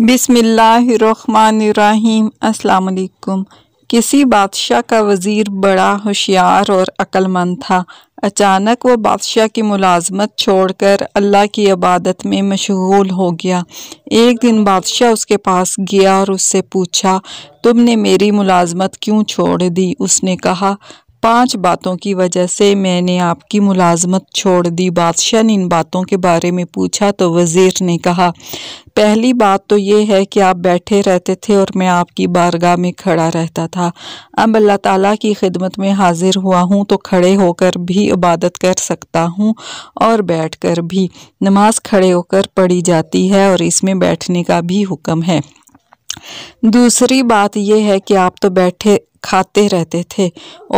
बिसमीम् अलकुम किसी बादशाह का वज़ीर बड़ा होशियार और अक्लमंद था अचानक वो बादशाह की मुलाजमत छोड़कर अल्लाह की इबादत में मशगूल हो गया एक दिन बादशाह उसके पास गया और उससे पूछा तुमने मेरी मुलाजमत क्यों छोड़ दी उसने कहा पांच बातों की वजह से मैंने आपकी मुलाजमत छोड़ दी बादशाह ने इन बातों के बारे में पूछा तो वज़ीर ने कहा पहली बात तो ये है कि आप बैठे रहते थे और मैं आपकी बारगाह में खड़ा रहता था अब अल्लाह ताला की खिदमत में हाजिर हुआ हूँ तो खड़े होकर भी इबादत कर सकता हूँ और कर भी नमाज खड़े होकर पढ़ी जाती है और इसमें बैठने का भी हुक्म है दूसरी बात यह है कि आप तो बैठे खाते रहते थे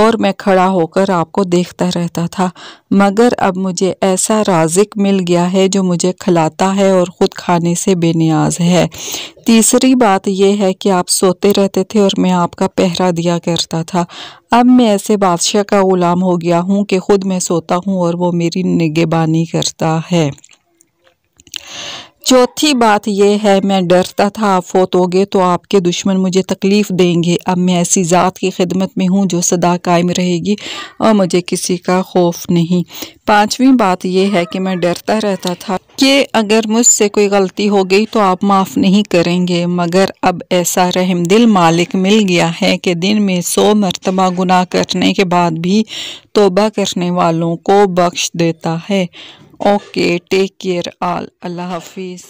और मैं खड़ा होकर आपको देखता रहता था मगर अब मुझे ऐसा राजिक मिल गया है जो मुझे खिलाता है और ख़ुद खाने से बेनियाज है तीसरी बात यह है कि आप सोते रहते थे और मैं आपका पहरा दिया करता था अब मैं ऐसे बादशाह का ग़ुलाम हो गया हूँ कि ख़ुद मैं सोता हूँ और वो मेरी निगेबानी करता है चौथी बात यह है मैं डरता था आप फोत हो गए तो आपके दुश्मन मुझे तकलीफ़ देंगे अब मैं ऐसी ज़ात की खिदमत में हूँ जो सदा कायम रहेगी और मुझे किसी का खौफ नहीं पांचवी बात यह है कि मैं डरता रहता था कि अगर मुझसे कोई गलती हो गई तो आप माफ़ नहीं करेंगे मगर अब ऐसा रहम दिल मालिक मिल गया है कि दिन में सौ मरतबा गुनाह करने के बाद भी तोबा करने वालों को बख्श देता है ओके टेक केयर आल अल्लाह हाफिज़